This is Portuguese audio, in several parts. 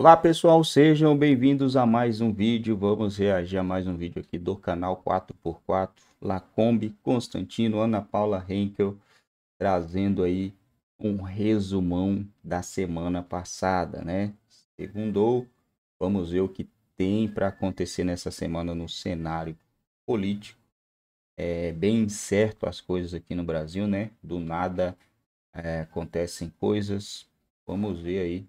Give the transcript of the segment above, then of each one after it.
Olá pessoal, sejam bem-vindos a mais um vídeo. Vamos reagir a mais um vídeo aqui do canal 4x4 Lacombe Constantino, Ana Paula Henkel, trazendo aí um resumão da semana passada, né? Segundou, vamos ver o que tem para acontecer nessa semana no cenário político. É bem certo as coisas aqui no Brasil, né? Do nada é, acontecem coisas. Vamos ver aí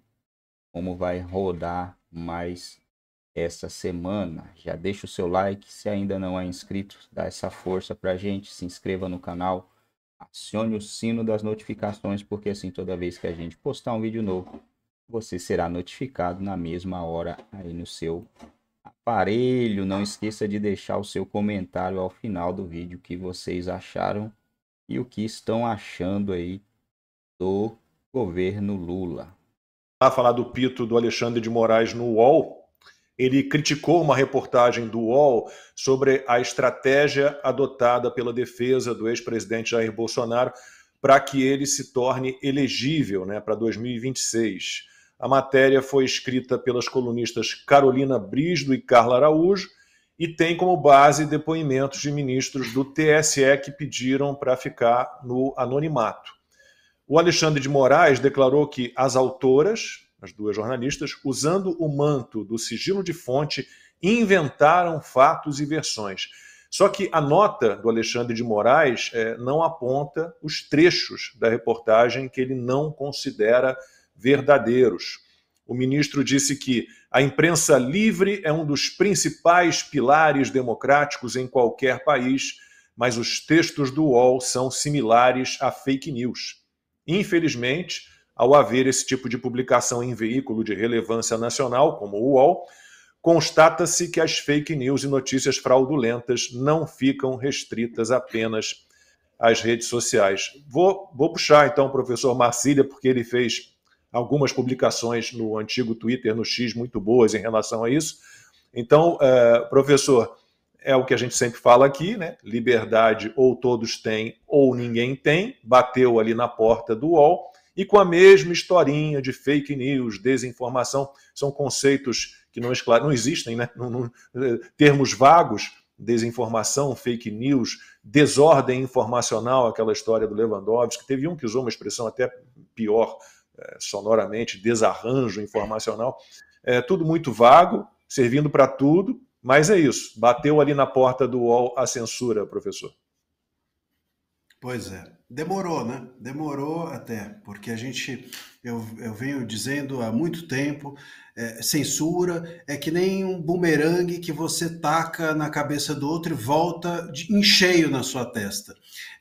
como vai rodar mais essa semana. Já deixa o seu like, se ainda não é inscrito, dá essa força para a gente, se inscreva no canal, acione o sino das notificações, porque assim toda vez que a gente postar um vídeo novo, você será notificado na mesma hora aí no seu aparelho. Não esqueça de deixar o seu comentário ao final do vídeo que vocês acharam e o que estão achando aí do governo Lula a falar do pito do Alexandre de Moraes no UOL, ele criticou uma reportagem do UOL sobre a estratégia adotada pela defesa do ex-presidente Jair Bolsonaro para que ele se torne elegível né, para 2026. A matéria foi escrita pelas colunistas Carolina Brisdo e Carla Araújo e tem como base depoimentos de ministros do TSE que pediram para ficar no anonimato. O Alexandre de Moraes declarou que as autoras, as duas jornalistas, usando o manto do sigilo de fonte, inventaram fatos e versões. Só que a nota do Alexandre de Moraes é, não aponta os trechos da reportagem que ele não considera verdadeiros. O ministro disse que a imprensa livre é um dos principais pilares democráticos em qualquer país, mas os textos do UOL são similares a fake news. Infelizmente, ao haver esse tipo de publicação em veículo de relevância nacional, como o UOL, constata-se que as fake news e notícias fraudulentas não ficam restritas apenas às redes sociais. Vou, vou puxar então o professor Marcília, porque ele fez algumas publicações no antigo Twitter, no X, muito boas em relação a isso. Então, uh, professor, é o que a gente sempre fala aqui, né? Liberdade ou todos têm ou ninguém tem, bateu ali na porta do UOL, e com a mesma historinha de fake news, desinformação, são conceitos que não, esclare... não existem, né? Não, não... Eh, termos vagos, desinformação, fake news, desordem informacional, aquela história do Lewandowski, teve um que usou uma expressão até pior eh, sonoramente, desarranjo informacional, é tudo muito vago, servindo para tudo, mas é isso, bateu ali na porta do UOL a censura, professor. Pois é, demorou, né? Demorou até, porque a gente, eu, eu venho dizendo há muito tempo, é, censura é que nem um bumerangue que você taca na cabeça do outro e volta de, em cheio na sua testa.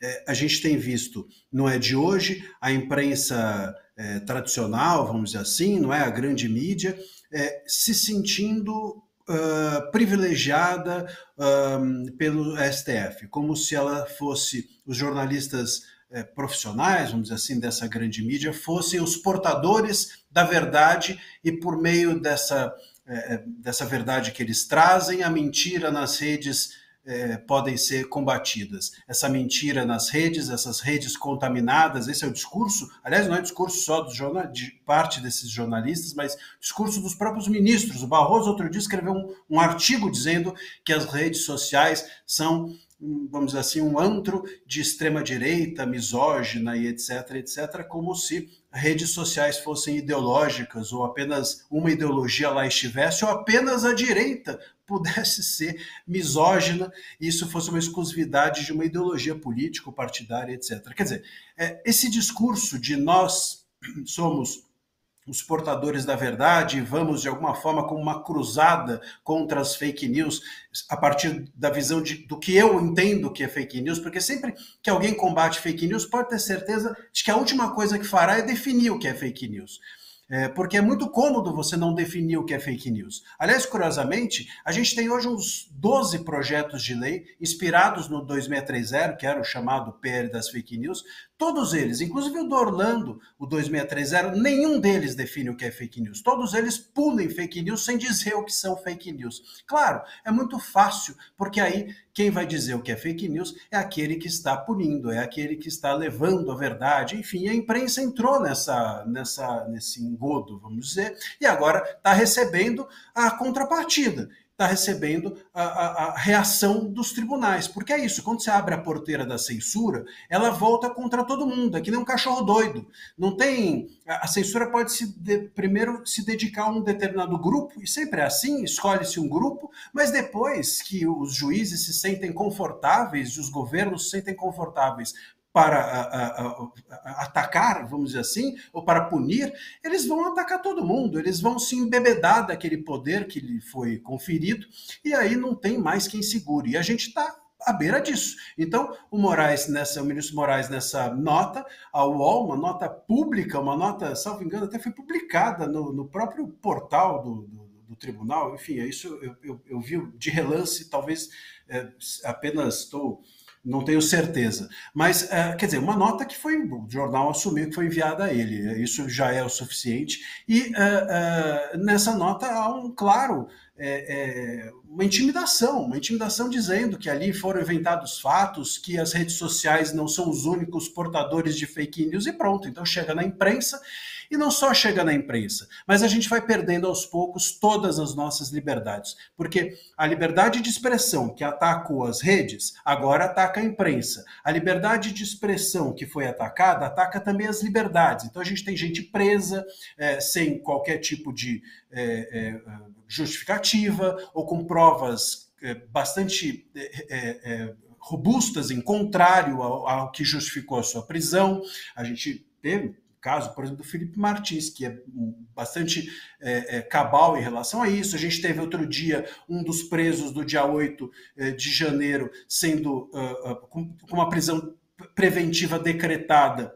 É, a gente tem visto, não é de hoje, a imprensa é, tradicional, vamos dizer assim, não é a grande mídia, é, se sentindo uh, privilegiada ah, pelo STF, como se ela fosse os jornalistas eh, profissionais, vamos dizer assim, dessa grande mídia, fossem os portadores da verdade e por meio dessa, eh, eh, dessa verdade que eles trazem, a mentira nas redes é, podem ser combatidas. Essa mentira nas redes, essas redes contaminadas, esse é o discurso, aliás, não é discurso só jornal, de parte desses jornalistas, mas discurso dos próprios ministros. O Barroso, outro dia, escreveu um, um artigo dizendo que as redes sociais são vamos dizer assim, um antro de extrema-direita, misógina e etc., etc., como se redes sociais fossem ideológicas ou apenas uma ideologia lá estivesse ou apenas a direita pudesse ser misógina e isso fosse uma exclusividade de uma ideologia político partidária etc quer dizer é, esse discurso de nós somos os portadores da verdade, vamos, de alguma forma, com uma cruzada contra as fake news, a partir da visão de, do que eu entendo que é fake news, porque sempre que alguém combate fake news, pode ter certeza de que a última coisa que fará é definir o que é fake news. É, porque é muito cômodo você não definir o que é fake news. Aliás, curiosamente, a gente tem hoje uns 12 projetos de lei inspirados no 2630, que era o chamado PL das fake news, Todos eles, inclusive o do Orlando, o 2630, nenhum deles define o que é fake news. Todos eles pulam fake news sem dizer o que são fake news. Claro, é muito fácil, porque aí quem vai dizer o que é fake news é aquele que está punindo, é aquele que está levando a verdade. Enfim, a imprensa entrou nessa, nessa, nesse engodo, vamos dizer, e agora está recebendo a contrapartida está recebendo a, a, a, reação dos tribunais. Porque é isso, quando você abre a porteira da censura, ela volta contra todo mundo, é que nem um cachorro doido. Não tem. A, censura pode se de, primeiro se dedicar a um determinado grupo, e sempre é assim, escolhe-se um grupo, mas depois que os juízes se sentem confortáveis, e os governos se sentem confortáveis para a, a, a, atacar, vamos dizer assim, ou para punir, eles vão atacar todo mundo, eles vão se embebedar daquele poder que lhe foi conferido, e aí não tem mais quem segure. E a gente está à beira disso. Então, o Moraes, nessa, o ministro Moraes, nessa nota ao UOL, uma nota pública, uma nota, salvo engano, até foi publicada no, no próprio portal do, do do tribunal, enfim, é isso eu, eu, eu, vi de relance, talvez é, apenas estou não tenho certeza. Mas, eh, quer dizer, uma nota que foi, o jornal assumiu que foi enviada a ele, isso já é o suficiente. E uh, uh, nessa nota há um claro. É, é, uma intimidação, uma intimidação dizendo que ali foram inventados fatos, que as redes sociais não são os únicos portadores de fake news e pronto. Então chega na imprensa e não só chega na imprensa, mas a gente vai perdendo aos poucos todas as nossas liberdades, porque a liberdade de expressão que atacou as redes agora ataca a imprensa. A liberdade de expressão que foi atacada ataca também as liberdades. Então a gente tem gente presa é, sem qualquer tipo de é, é, justificativa ou com provas é, bastante é, é, robustas em contrário ao, ao, que justificou a sua prisão. A gente teve caso, por exemplo, do Felipe Martins, que é bastante é, é, cabal em relação a isso. A gente teve outro dia um dos presos do dia 8 é, de janeiro sendo uh, com, com uma prisão preventiva decretada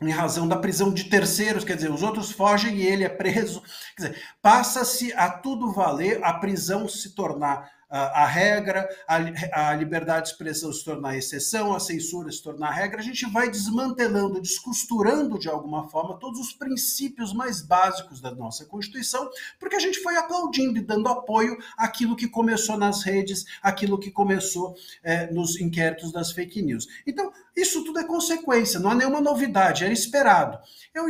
em razão da prisão de terceiros, quer dizer, os outros fogem e ele é preso. Quer dizer, passa-se a tudo valer a prisão se tornar a regra, a, a liberdade de expressão se tornar exceção, a censura se tornar regra, a gente vai desmantelando, descosturando de alguma forma todos os princípios mais básicos da nossa Constituição, porque a gente foi aplaudindo e dando apoio àquilo que começou nas redes, aquilo que começou é, nos inquéritos das fake news. Então, isso tudo é consequência, não há nenhuma novidade, era é esperado. Eu,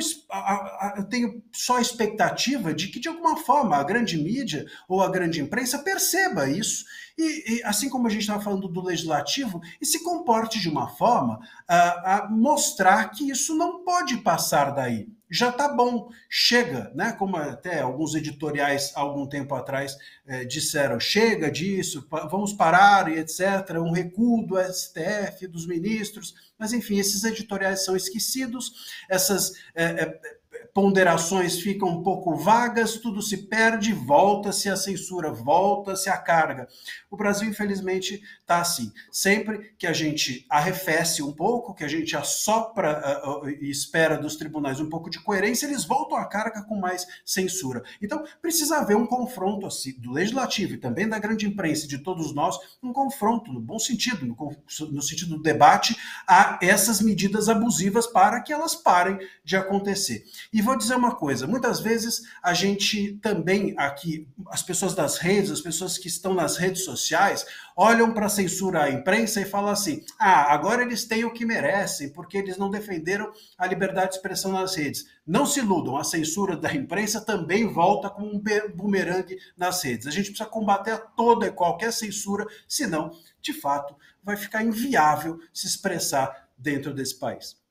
eu tenho só a expectativa de que, de alguma forma, a grande mídia ou a grande imprensa perceba isso isso. E, e assim como a gente estava falando do legislativo, e se comporte de uma forma a, a mostrar que isso não pode passar daí. Já está bom, chega, né? Como até alguns editoriais algum tempo atrás eh, disseram, chega disso, vamos parar e etc. Um recuo do STF, dos ministros, mas enfim, esses editoriais são esquecidos, essas eh, eh, ponderações ficam um pouco vagas, tudo se perde, volta-se a censura, volta-se a carga. O Brasil, infelizmente, está assim. Sempre que a gente arrefece um pouco, que a gente assopra ah, ah, e espera dos tribunais um pouco de coerência, eles voltam à carga com mais censura. Então, precisa haver um confronto assim, do legislativo e também da grande imprensa, de todos nós, um confronto, no bom sentido, no, no sentido do debate, a essas medidas abusivas para que elas parem de acontecer. E vou dizer uma coisa: muitas vezes a gente também aqui, as pessoas das redes, as pessoas que estão nas redes sociais, olham para a censura à imprensa e falam assim: ah, agora eles têm o que merecem, porque eles não defenderam a liberdade de expressão nas redes. Não se iludam, a censura da imprensa também volta como um bumerangue nas redes. A gente precisa combater toda e qualquer censura, senão, de fato, vai ficar inviável se expressar dentro desse país.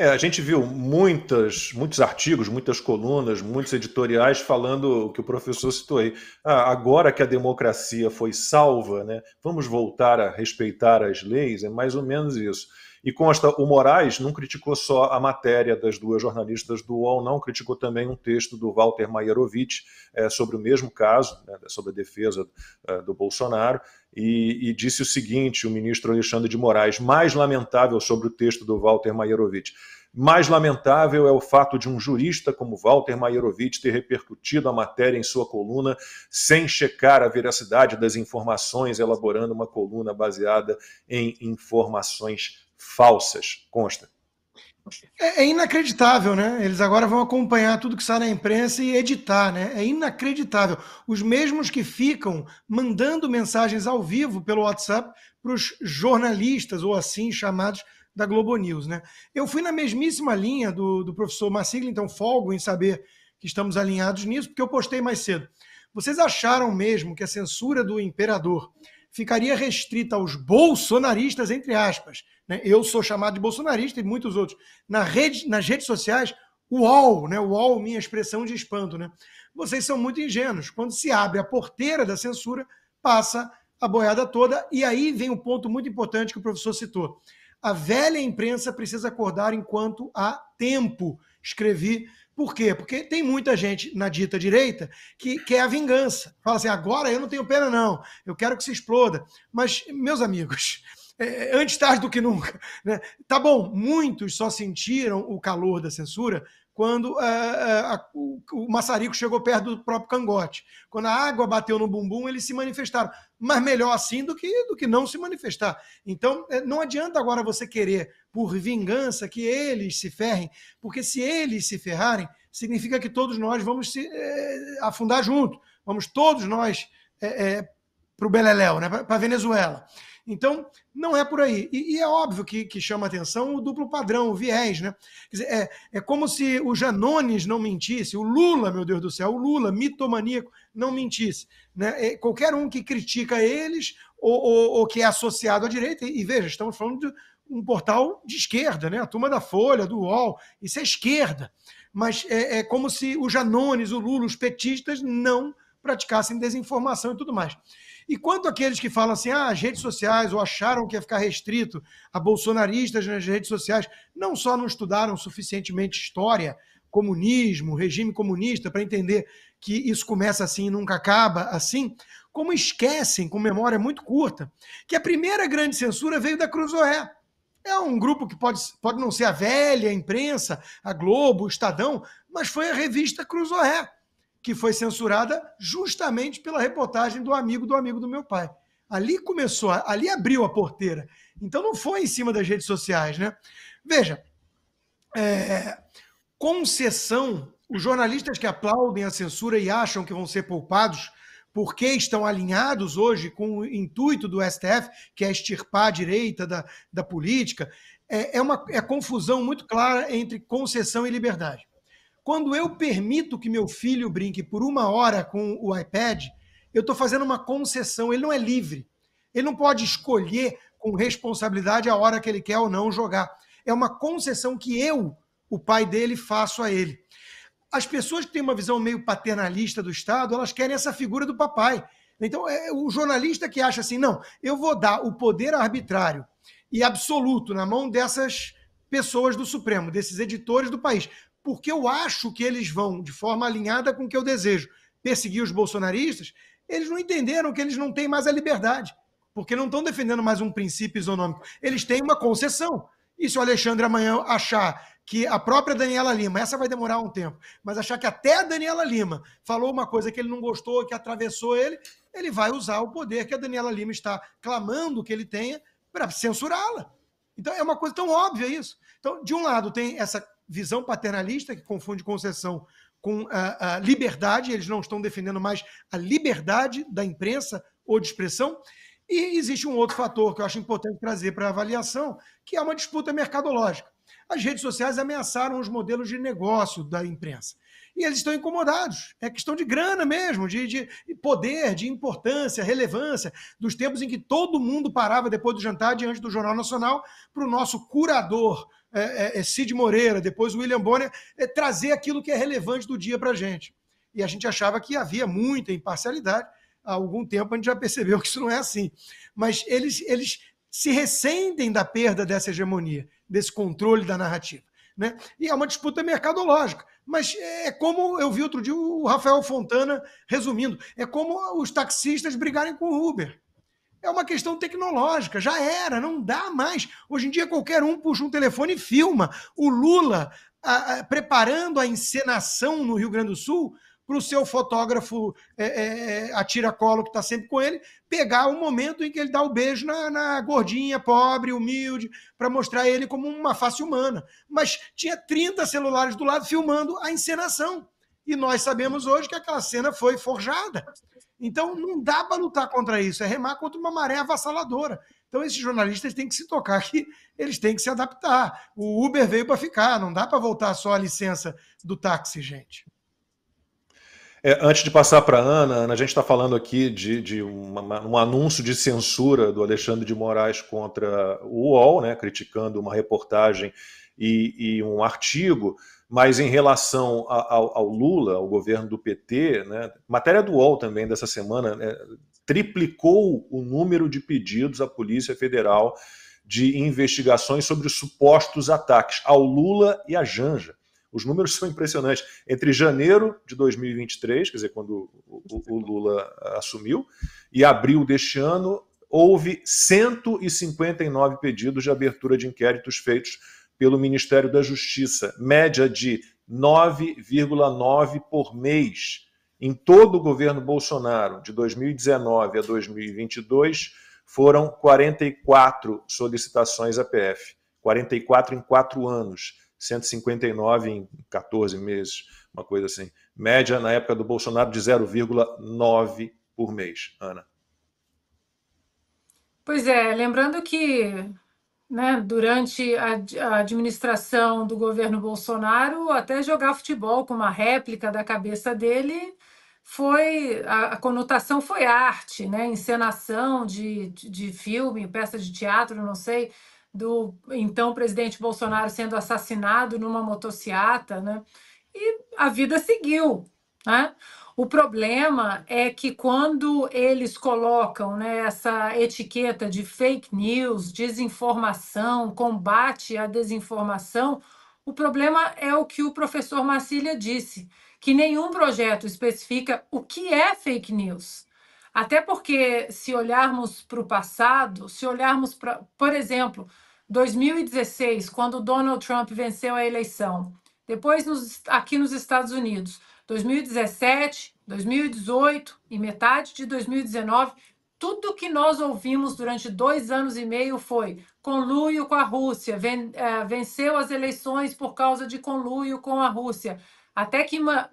É, a gente viu muitas, muitos artigos, muitas colunas, muitos editoriais falando o que o professor citou aí. Ah, agora que a democracia foi salva, né, vamos voltar a respeitar as leis, é mais ou menos isso. E consta, o Moraes não criticou só a matéria das duas jornalistas do UOL, não, criticou também um texto do Walter Maierovitch é, eh, sobre o mesmo caso, né, sobre a defesa é, do Bolsonaro, e, e, disse o seguinte, o ministro Alexandre de Moraes, mais lamentável sobre o texto do Walter Maierovitch, mais lamentável é o fato de um jurista como Walter Maierovitch ter repercutido a matéria em sua coluna sem checar a veracidade das informações, elaborando uma coluna baseada em informações falsas, consta. É, é, inacreditável, né? Eles agora vão acompanhar tudo que sai na imprensa e editar, né? É inacreditável. Os mesmos que ficam mandando mensagens ao vivo pelo WhatsApp para os jornalistas, ou assim chamados, da Globo News, né? Eu fui na mesmíssima linha do, do professor Macigli, então folgo em saber que estamos alinhados nisso, porque eu postei mais cedo. Vocês acharam mesmo que a censura do imperador ficaria restrita aos bolsonaristas, entre aspas. Né? Eu sou chamado de bolsonarista e muitos outros. Na rede, nas redes sociais, uau, né? UOL, minha expressão de espanto, né? Vocês são muito ingênuos. Quando se abre a porteira da censura, passa a boiada toda. E aí vem um ponto muito importante que o professor citou. A velha imprensa precisa acordar enquanto há tempo. Escrevi por quê? Porque tem muita gente na dita direita que quer a vingança. Fala assim, agora eu não tenho pena, não. Eu quero que se exploda. Mas, meus amigos, é, antes tarde do que nunca. Né? Tá bom, muitos só sentiram o calor da censura quando é, é, a, o, o maçarico chegou perto do próprio cangote. Quando a água bateu no bumbum, eles se manifestaram. Mas melhor assim do que, do que não se manifestar. Então, é, não adianta agora você querer, por vingança, que eles se ferrem, porque se eles se ferrarem, significa que todos nós vamos se é, afundar junto. Vamos todos nós é, é, para o Beleléu, né? para a Venezuela. Então, não é por aí. E, e é óbvio que, que, chama atenção o duplo padrão, o viés, né? Dizer, é, é como se o Janones não mentisse, o Lula, meu Deus do céu, o Lula, mitomaníaco, não mentisse. Né? É, qualquer um que critica eles ou, ou, ou, que é associado à direita, e, e veja, estamos falando de um portal de esquerda, né? A turma da Folha, do UOL, isso é esquerda. Mas é, é como se o Janones, o Lula, os petistas não praticassem desinformação e tudo mais. E quanto àqueles que falam assim, ah, as redes sociais, ou acharam que ia ficar restrito a bolsonaristas nas redes sociais, não só não estudaram suficientemente história, comunismo, regime comunista, para entender que isso começa assim e nunca acaba assim, como esquecem, com memória muito curta, que a primeira grande censura veio da Cruzoé. É um grupo que pode, pode não ser a velha a imprensa, a Globo, o Estadão, mas foi a revista Cruzoé que foi censurada justamente pela reportagem do amigo do amigo do meu pai. Ali começou, ali abriu a porteira. Então não foi em cima das redes sociais, né? Veja, é, concessão, os jornalistas que aplaudem a censura e acham que vão ser poupados porque estão alinhados hoje com o intuito do STF, que é extirpar a direita da, da política, é, é uma é confusão muito clara entre concessão e liberdade. Quando eu permito que meu filho brinque por uma hora com o iPad, eu estou fazendo uma concessão, ele não é livre. Ele não pode escolher com responsabilidade a hora que ele quer ou não jogar. É uma concessão que eu, o pai dele, faço a ele. As pessoas que têm uma visão meio paternalista do Estado, elas querem essa figura do papai. Então, é o jornalista que acha assim, não, eu vou dar o poder arbitrário e absoluto na mão dessas pessoas do Supremo, desses editores do país porque eu acho que eles vão, de forma alinhada com o que eu desejo, perseguir os bolsonaristas, eles não entenderam que eles não têm mais a liberdade, porque não estão defendendo mais um princípio isonômico. Eles têm uma concessão. E se o Alexandre amanhã achar que a própria Daniela Lima, essa vai demorar um tempo, mas achar que até a Daniela Lima falou uma coisa que ele não gostou, que atravessou ele, ele vai usar o poder que a Daniela Lima está clamando que ele tenha para censurá-la. Então é uma coisa tão óbvia isso. Então, de um lado, tem essa visão paternalista, que confunde concessão com a, ah, a, ah, liberdade, eles não estão defendendo mais a liberdade da imprensa ou de expressão. E existe um outro fator que eu acho importante trazer para a avaliação, que é uma disputa mercadológica. As redes sociais ameaçaram os modelos de negócio da imprensa. E eles estão incomodados. É questão de grana mesmo, de, de poder, de importância, relevância, dos tempos em que todo mundo parava depois do jantar diante do Jornal Nacional para o nosso curador é, é, é, Cid Moreira, depois William Bonner, é, trazer aquilo que é relevante do dia para a gente. E a gente achava que havia muita imparcialidade. Há algum tempo a gente já percebeu que isso não é assim. Mas eles, eles se ressentem da perda dessa hegemonia, desse controle da narrativa. Né? E é uma disputa mercadológica. Mas é, é como eu vi outro dia o Rafael Fontana resumindo: é como os taxistas brigarem com o Uber é uma questão tecnológica, já era, não dá mais. Hoje em dia qualquer um puxa um telefone e filma. O Lula a, a, preparando a encenação no Rio Grande do Sul para o seu fotógrafo é, é, é atira-colo que está sempre com ele, pegar o momento em que ele dá o beijo na, na gordinha, pobre, humilde, para mostrar ele como uma face humana. Mas tinha 30 celulares do lado filmando a encenação. E nós sabemos hoje que aquela cena foi forjada. Então não dá para lutar contra isso, é remar contra uma maré avassaladora. Então esses jornalistas têm que se tocar que eles têm que se adaptar. O Uber veio para ficar, não dá para voltar só a licença do táxi, gente. É, antes de passar para a Ana, Ana, a gente está falando aqui de, de uma, um anúncio de censura do Alexandre de Moraes contra o UOL, né, criticando uma reportagem e, e um artigo. Mas em relação ao, ao Lula, ao governo do PT, né, matéria do UOL também dessa semana né, triplicou o número de pedidos à Polícia Federal de investigações sobre supostos ataques ao Lula e à Janja. Os números são impressionantes. Entre janeiro de 2023, quer dizer, quando o, o, o Lula assumiu, e abril deste ano, houve 159 pedidos de abertura de inquéritos feitos pelo Ministério da Justiça, média de 9,9 por mês. Em todo o governo Bolsonaro, de 2019 a 2022, foram 44 solicitações à PF. 44 em quatro anos, 159 em 14 meses, uma coisa assim. Média na época do Bolsonaro de 0,9 por mês, Ana. Pois é, lembrando que né, durante a, administração do governo Bolsonaro, até jogar futebol com uma réplica da cabeça dele foi a, a conotação foi arte, né, encenação de, de, de filme, peça de teatro, não sei, do então presidente Bolsonaro sendo assassinado numa motociata, né, e a vida seguiu, né. O problema é que quando eles colocam né, essa etiqueta de fake news, desinformação, combate à desinformação, o problema é o que o professor Marcília disse, que nenhum projeto especifica o que é fake news. Até porque, se olharmos para o passado, se olharmos para, por exemplo, 2016, quando Donald Trump venceu a eleição, depois nos, aqui nos Estados Unidos, 2017, 2018 e metade de 2019, tudo que nós ouvimos durante dois anos e meio foi conluio com a Rússia, ven, eh, venceu as eleições por causa de conluio com a Rússia. Até que uma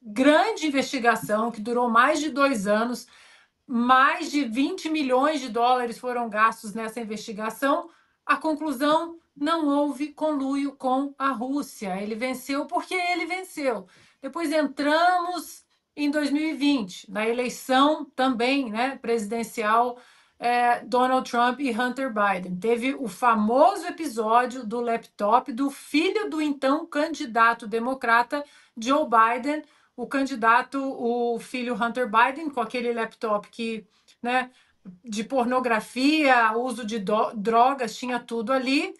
grande investigação, que durou mais de dois anos, mais de 20 milhões de dólares foram gastos nessa investigação. A conclusão: não houve conluio com a Rússia. Ele venceu porque ele venceu. Depois entramos em 2020, na eleição também né, presidencial é, Donald Trump e Hunter Biden. Teve o famoso episódio do laptop do filho do então candidato democrata Joe Biden, o candidato, o filho Hunter Biden, com aquele laptop que, né, de pornografia, uso de drogas, tinha tudo ali.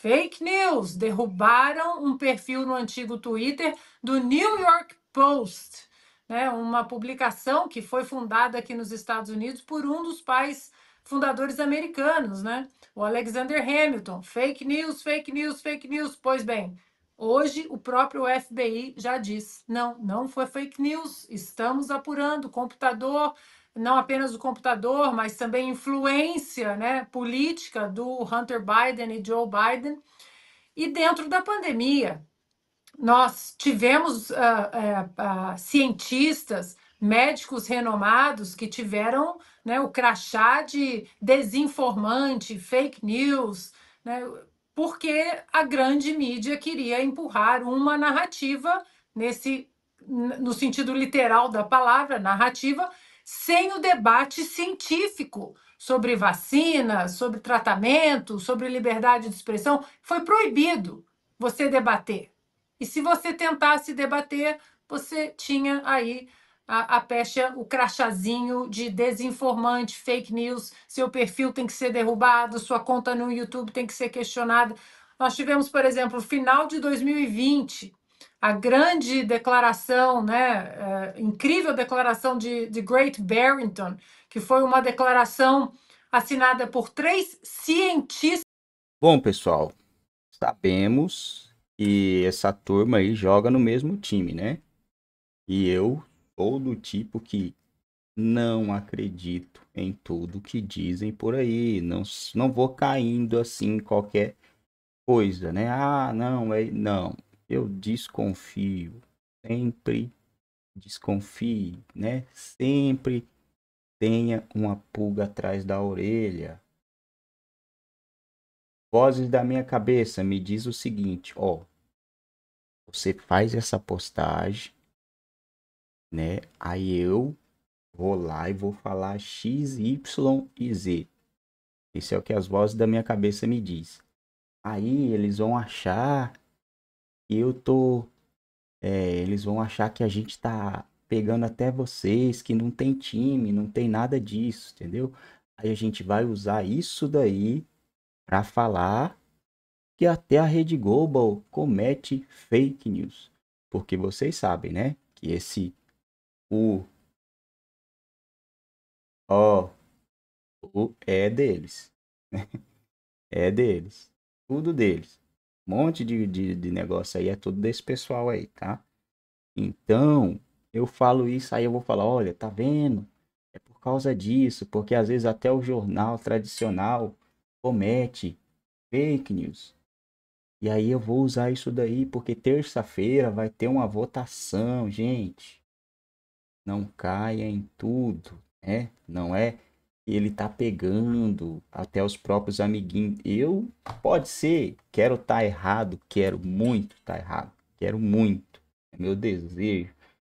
Fake news! Derrubaram um perfil no antigo Twitter do New York Post, né? uma publicação que foi fundada aqui nos Estados Unidos por um dos pais fundadores americanos, né? o Alexander Hamilton. Fake news, fake news, fake news. Pois bem, hoje o próprio FBI já diz: não, não foi fake news, estamos apurando, computador não apenas do computador, mas também influência né, política do Hunter Biden e Joe Biden. E dentro da pandemia, nós tivemos uh, uh, uh, cientistas, médicos renomados que tiveram né, o crachá de desinformante, fake news, né, porque a grande mídia queria empurrar uma narrativa nesse no sentido literal da palavra, narrativa, sem o debate científico sobre vacina, sobre tratamento, sobre liberdade de expressão. Foi proibido você debater. E se você tentasse debater, você tinha aí a, a pecha, o crachazinho de desinformante, fake news, seu perfil tem que ser derrubado, sua conta no YouTube tem que ser questionada. Nós tivemos, por exemplo, final de 2020, a grande declaração, né, é, incrível declaração de, de Great Barrington, que foi uma declaração assinada por três cientistas. Bom, pessoal, sabemos que essa turma aí joga no mesmo time, né? E eu sou do tipo que não acredito em tudo que dizem por aí, não, não vou caindo assim em qualquer coisa, né? Ah, não, é, não, eu desconfio, sempre desconfie, né? Sempre tenha uma pulga atrás da orelha. Vozes da minha cabeça me diz o seguinte, ó, você faz essa postagem, né? Aí eu vou lá e vou falar x, y e z. Isso é o que as vozes da minha cabeça me diz. Aí eles vão achar e eu tô. É, eles vão achar que a gente tá pegando até vocês, que não tem time, não tem nada disso, entendeu? Aí a gente vai usar isso daí para falar que até a Rede Global comete fake news. Porque vocês sabem, né? Que esse o ó o é deles, É deles, tudo deles. Um monte de, de, de negócio aí é tudo desse pessoal aí, tá? Então, eu falo isso, aí eu vou falar, olha, tá vendo? É por causa disso, porque às vezes até o jornal tradicional comete fake news. E aí eu vou usar isso daí, porque terça-feira vai ter uma votação, gente. Não caia em tudo, né? Não é ele tá pegando até os próprios amiguinhos. Eu, pode ser, quero estar tá errado, quero muito estar tá errado, quero muito, é meu desejo,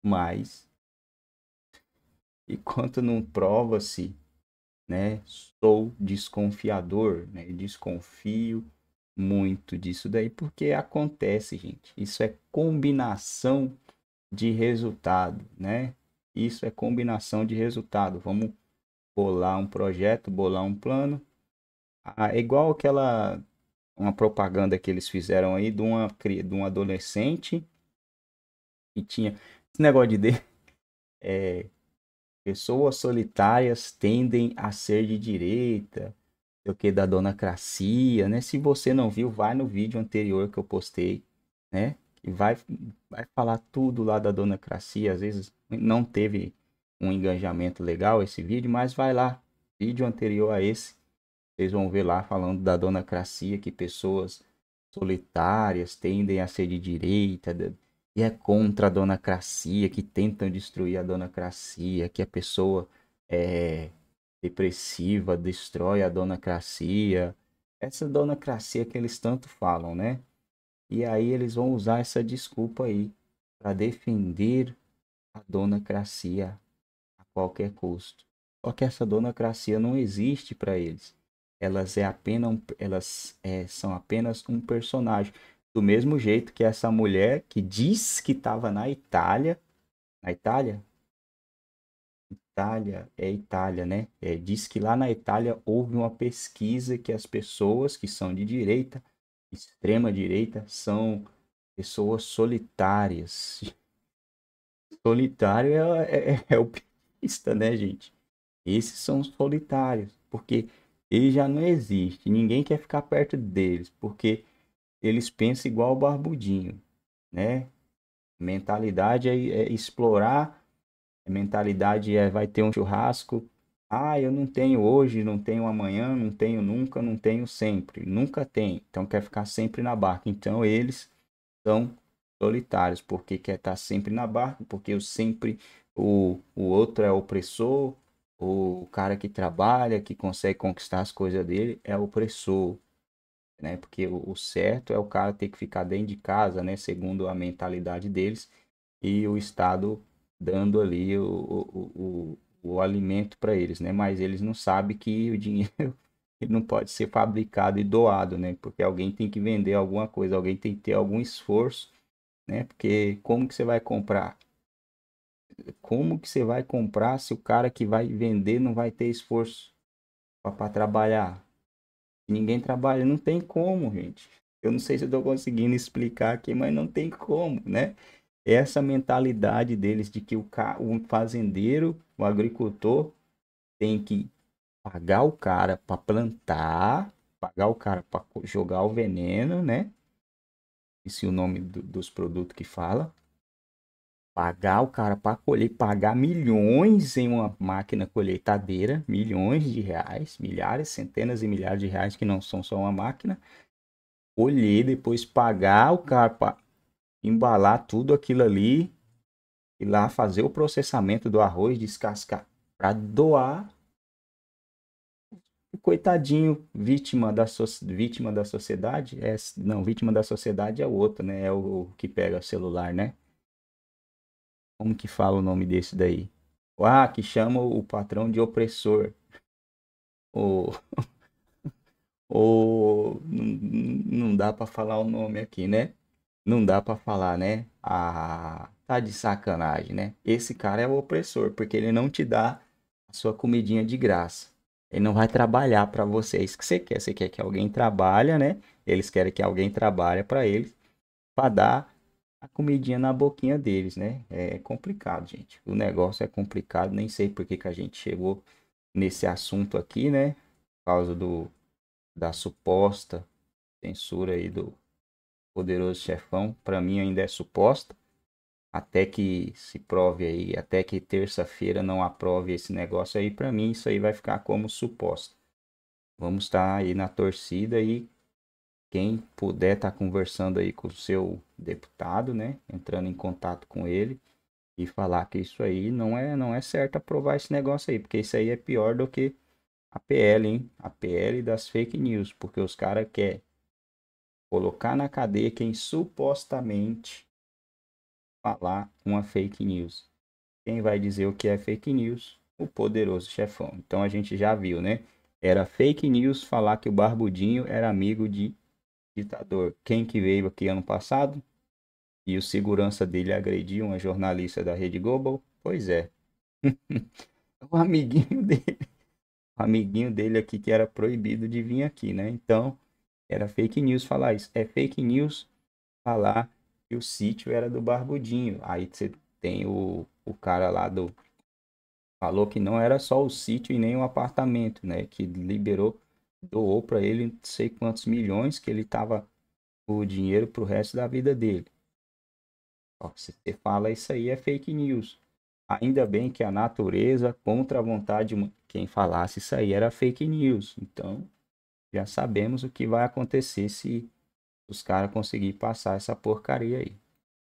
mas enquanto não prova-se, né, sou desconfiador, né, desconfio muito disso daí, porque acontece, gente, isso é combinação de resultado, né? Isso é combinação de resultado. Vamos bolar um projeto, bolar um plano. Ah, é igual aquela uma propaganda que eles fizeram aí de uma de um adolescente que tinha esse negócio de é, pessoas solitárias tendem a ser de direita, o que da dona Cracia, né? Se você não viu, vai no vídeo anterior que eu postei, né? E vai vai falar tudo lá da dona Cracia, às vezes não teve um engajamento legal esse vídeo, mas vai lá, vídeo anterior a esse, vocês vão ver lá falando da donacracia, que pessoas solitárias tendem a ser de direita, e é contra a donacracia, que tentam destruir a donacracia, que a pessoa é depressiva destrói a donacracia, essa donacracia que eles tanto falam, né? E aí eles vão usar essa desculpa aí para defender a donacracia qualquer custo. Só que essa donocracia não existe para eles. Elas, é apenas, elas é, são apenas um personagem. Do mesmo jeito que essa mulher que diz que estava na Itália. Na Itália? Itália, é Itália, né? É, diz que lá na Itália houve uma pesquisa que as pessoas que são de direita, extrema direita, são pessoas solitárias. Solitário é, é, é o pior egoísta, né, gente? Esses são os solitários, porque ele já não existe, ninguém quer ficar perto deles, porque eles pensam igual o barbudinho, né? Mentalidade é, é explorar, mentalidade é vai ter um churrasco, ah, eu não tenho hoje, não tenho amanhã, não tenho nunca, não tenho sempre, nunca tem, então quer ficar sempre na barca. Então eles são solitários, porque quer estar sempre na barca, porque eu sempre o, o outro é opressor, o cara que trabalha, que consegue conquistar as coisas dele é opressor, né? Porque o, o certo é o cara ter que ficar dentro de casa, né? Segundo a mentalidade deles, e o Estado dando ali o, o, o, o alimento para eles, né? Mas eles não sabem que o dinheiro não pode ser fabricado e doado, né? Porque alguém tem que vender alguma coisa, alguém tem que ter algum esforço, né? Porque como que você vai comprar? como que você vai comprar se o cara que vai vender não vai ter esforço para trabalhar? Ninguém trabalha, não tem como, gente. Eu não sei se eu estou conseguindo explicar aqui, mas não tem como, né? Essa mentalidade deles de que o, ca... o fazendeiro, o agricultor, tem que pagar o cara para plantar, pagar o cara para jogar o veneno, né? Esse é o nome do, dos produtos que fala pagar o cara para colher, pagar milhões em uma máquina colheitadeira, milhões de reais, milhares, centenas e milhares de reais que não são só uma máquina, colher, depois pagar o cara para embalar tudo aquilo ali e lá fazer o processamento do arroz, descascar, para doar coitadinho vítima da, so vítima da sociedade, é, não, vítima da sociedade é o outro, né? É o, o que pega o celular, né? Como que fala o nome desse daí? Ah, que chama o patrão de opressor. Ou. Ou. Não dá para falar o nome aqui, né? Não dá para falar, né? Ah, tá de sacanagem, né? Esse cara é o opressor, porque ele não te dá a sua comidinha de graça. Ele não vai trabalhar para você. É isso que você quer. Você quer que alguém trabalhe, né? Eles querem que alguém trabalhe para eles para dar a comidinha na boquinha deles, né? É complicado, gente. O negócio é complicado, nem sei por que, que a gente chegou nesse assunto aqui, né? Por causa do, da suposta censura aí do poderoso chefão, para mim ainda é suposta. Até que se prove aí, até que terça-feira não aprove esse negócio aí, para mim isso aí vai ficar como suposta. Vamos estar tá aí na torcida e quem puder estar tá conversando aí com o seu deputado, né? Entrando em contato com ele e falar que isso aí não é, não é certo aprovar esse negócio aí, porque isso aí é pior do que a PL, hein? A PL das fake news, porque os caras querem colocar na cadeia quem supostamente falar uma fake news. Quem vai dizer o que é fake news? O poderoso chefão. Então a gente já viu, né? Era fake news falar que o Barbudinho era amigo de ditador, quem que veio aqui ano passado e o segurança dele agrediu uma jornalista da Rede Global? Pois é. o amiguinho dele, o amiguinho dele aqui que era proibido de vir aqui, né? Então, era fake news falar isso. É fake news falar que o sítio era do Barbudinho. Aí você tem o, o cara lá do falou que não era só o sítio e nem o apartamento, né? Que liberou doou para ele não sei quantos milhões que ele tava o dinheiro para o resto da vida dele. Ó, se você fala isso aí é fake news. Ainda bem que a natureza contra a vontade de quem falasse isso aí era fake news. Então já sabemos o que vai acontecer se os caras conseguirem passar essa porcaria aí.